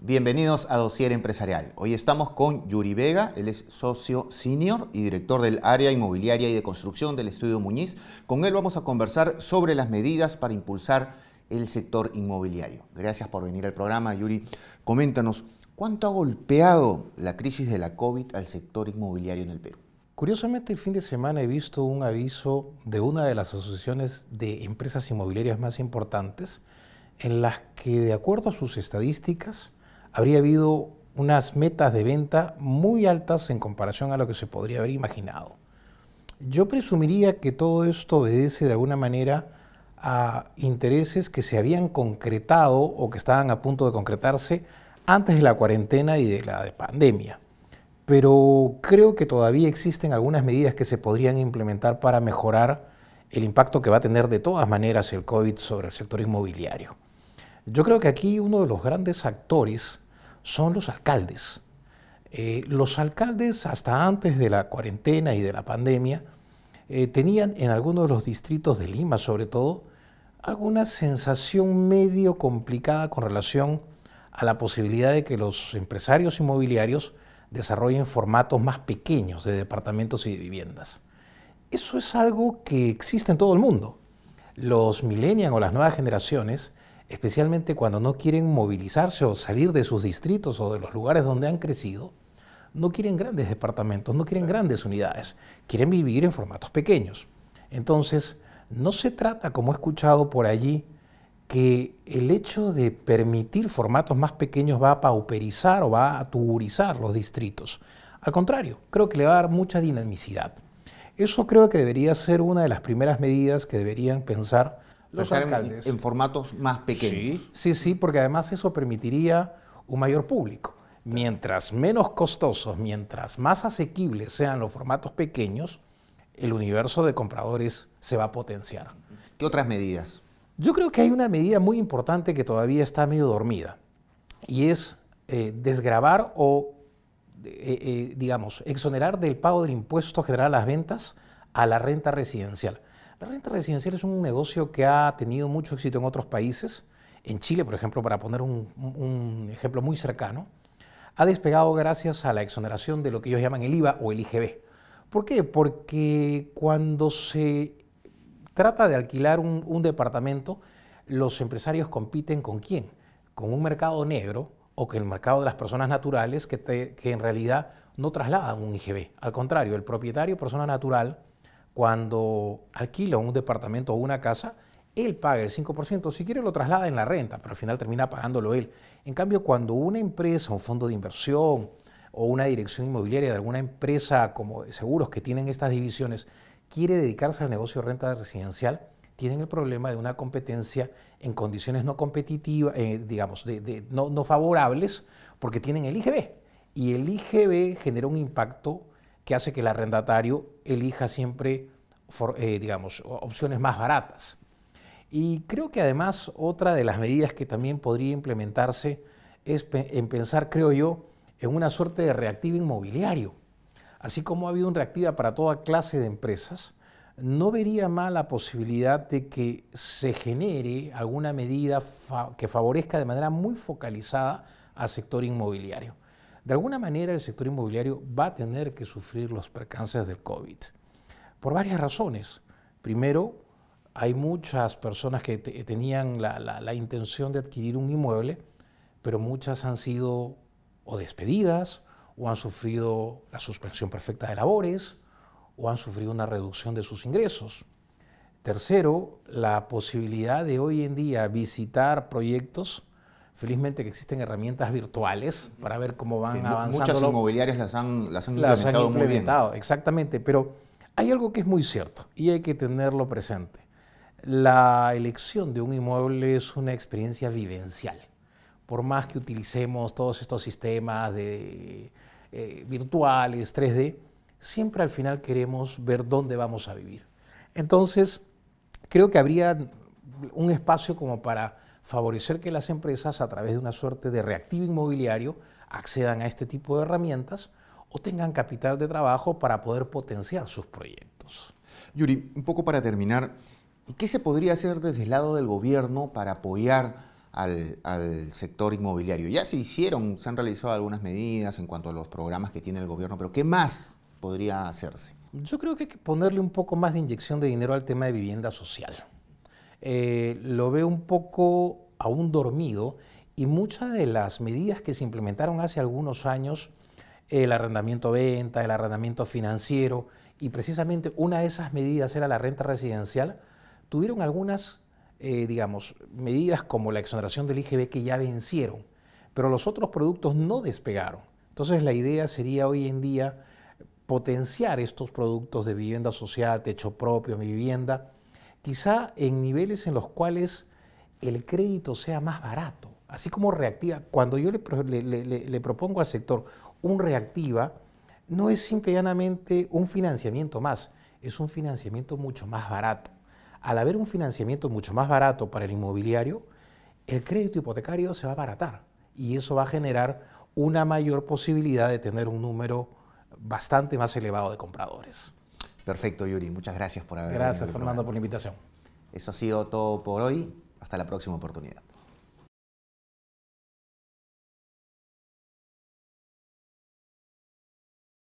Bienvenidos a Dossier Empresarial. Hoy estamos con Yuri Vega, él es socio senior y director del área inmobiliaria y de construcción del estudio Muñiz. Con él vamos a conversar sobre las medidas para impulsar el sector inmobiliario. Gracias por venir al programa, Yuri. Coméntanos, ¿cuánto ha golpeado la crisis de la COVID al sector inmobiliario en el Perú? Curiosamente, el fin de semana he visto un aviso de una de las asociaciones de empresas inmobiliarias más importantes, en las que, de acuerdo a sus estadísticas, habría habido unas metas de venta muy altas en comparación a lo que se podría haber imaginado. Yo presumiría que todo esto obedece de alguna manera a intereses que se habían concretado o que estaban a punto de concretarse antes de la cuarentena y de la pandemia. Pero creo que todavía existen algunas medidas que se podrían implementar para mejorar el impacto que va a tener de todas maneras el COVID sobre el sector inmobiliario. Yo creo que aquí uno de los grandes actores son los alcaldes. Eh, los alcaldes, hasta antes de la cuarentena y de la pandemia, eh, tenían en algunos de los distritos de Lima, sobre todo, alguna sensación medio complicada con relación a la posibilidad de que los empresarios inmobiliarios desarrollen formatos más pequeños de departamentos y viviendas. Eso es algo que existe en todo el mundo. Los millennials o las nuevas generaciones especialmente cuando no quieren movilizarse o salir de sus distritos o de los lugares donde han crecido, no quieren grandes departamentos, no quieren grandes unidades, quieren vivir en formatos pequeños. Entonces, no se trata, como he escuchado por allí, que el hecho de permitir formatos más pequeños va a pauperizar o va a tuburizar los distritos. Al contrario, creo que le va a dar mucha dinamicidad. Eso creo que debería ser una de las primeras medidas que deberían pensar los En, formatos más pequeños. Sí. sí, porque además eso permitiría un mayor público. Mientras menos costosos, mientras más asequibles sean los formatos pequeños, el universo de compradores se va a potenciar. ¿Qué otras medidas? Yo creo que hay una medida muy importante que todavía está medio dormida y es desgrabar eh, desgravar o, eh, eh, digamos, exonerar del pago del impuesto general a las ventas a la renta residencial. La renta residencial es un negocio que ha tenido mucho éxito en otros países. En Chile, por ejemplo, para poner un, ejemplo muy cercano, ha despegado gracias a la exoneración de lo que ellos llaman el IVA o el IGB. ¿Por qué? Porque cuando se trata de alquilar un, departamento, los empresarios compiten con quién? Con un mercado negro o con el mercado de las personas naturales que, que en realidad no trasladan un IGB. Al contrario, el propietario persona natural cuando alquila un departamento o una casa, él paga el 5%, si quiere lo traslada en la renta, pero al final termina pagándolo él. En cambio, cuando una empresa, un fondo de inversión o una dirección inmobiliaria de alguna empresa como seguros que tienen estas divisiones, quiere dedicarse al negocio de renta residencial, tienen el problema de una competencia en condiciones no competitivas, eh, digamos, de, no, no favorables, porque tienen el IGB. Y el IGB genera un impacto que hace que el arrendatario elija siempre, eh, digamos, opciones más baratas. Y creo que además otra de las medidas que también podría implementarse es en pensar, creo yo, en una suerte de reactivo inmobiliario. Así como ha habido un reactiva para toda clase de empresas, no vería mal la posibilidad de que se genere alguna medida que favorezca de manera muy focalizada al sector inmobiliario. De alguna manera el sector inmobiliario va a tener que sufrir los percances del COVID, por varias razones. Primero, hay muchas personas que tenían la, la intención de adquirir un inmueble, pero muchas han sido o despedidas, o han sufrido la suspensión perfecta de labores, o han sufrido una reducción de sus ingresos. Tercero, la posibilidad de hoy en día visitar proyectos Felizmente que existen herramientas virtuales para ver cómo van avanzando. Muchas inmobiliarias las han, han las han implementado Exactamente, pero hay algo que es muy cierto y hay que tenerlo presente. La elección de un inmueble es una experiencia vivencial. Por más que utilicemos todos estos sistemas de, eh, virtuales, 3D, siempre al final queremos ver dónde vamos a vivir. Entonces, creo que habría un espacio como para favorecer que las empresas a través de una suerte de reactivo inmobiliario accedan a este tipo de herramientas o tengan capital de trabajo para poder potenciar sus proyectos. Yuri, un poco para terminar, ¿qué se podría hacer desde el lado del gobierno para apoyar al, sector inmobiliario? Ya se hicieron, se han realizado algunas medidas en cuanto a los programas que tiene el gobierno, pero ¿qué más podría hacerse? Yo creo que hay que ponerle un poco más de inyección de dinero al tema de vivienda social. Eh, lo veo un poco aún dormido y muchas de las medidas que se implementaron hace algunos años, el arrendamiento venta, el arrendamiento financiero, y precisamente una de esas medidas era la renta residencial, tuvieron algunas, eh, digamos, medidas como la exoneración del IGB que ya vencieron, pero los otros productos no despegaron. Entonces la idea sería hoy en día potenciar estos productos de vivienda social, techo propio, mi vivienda, quizá en niveles en los cuales el crédito sea más barato. Así como reactiva, cuando yo le, propongo al sector un reactiva, no es simple llanamente un financiamiento más, es un financiamiento mucho más barato. Al haber un financiamiento mucho más barato para el inmobiliario, el crédito hipotecario se va a abaratar y eso va a generar una mayor posibilidad de tener un número bastante más elevado de compradores. Perfecto, Yuri. Muchas gracias por haber Gracias, Fernando, por la invitación. Eso ha sido todo por hoy. Hasta la próxima oportunidad.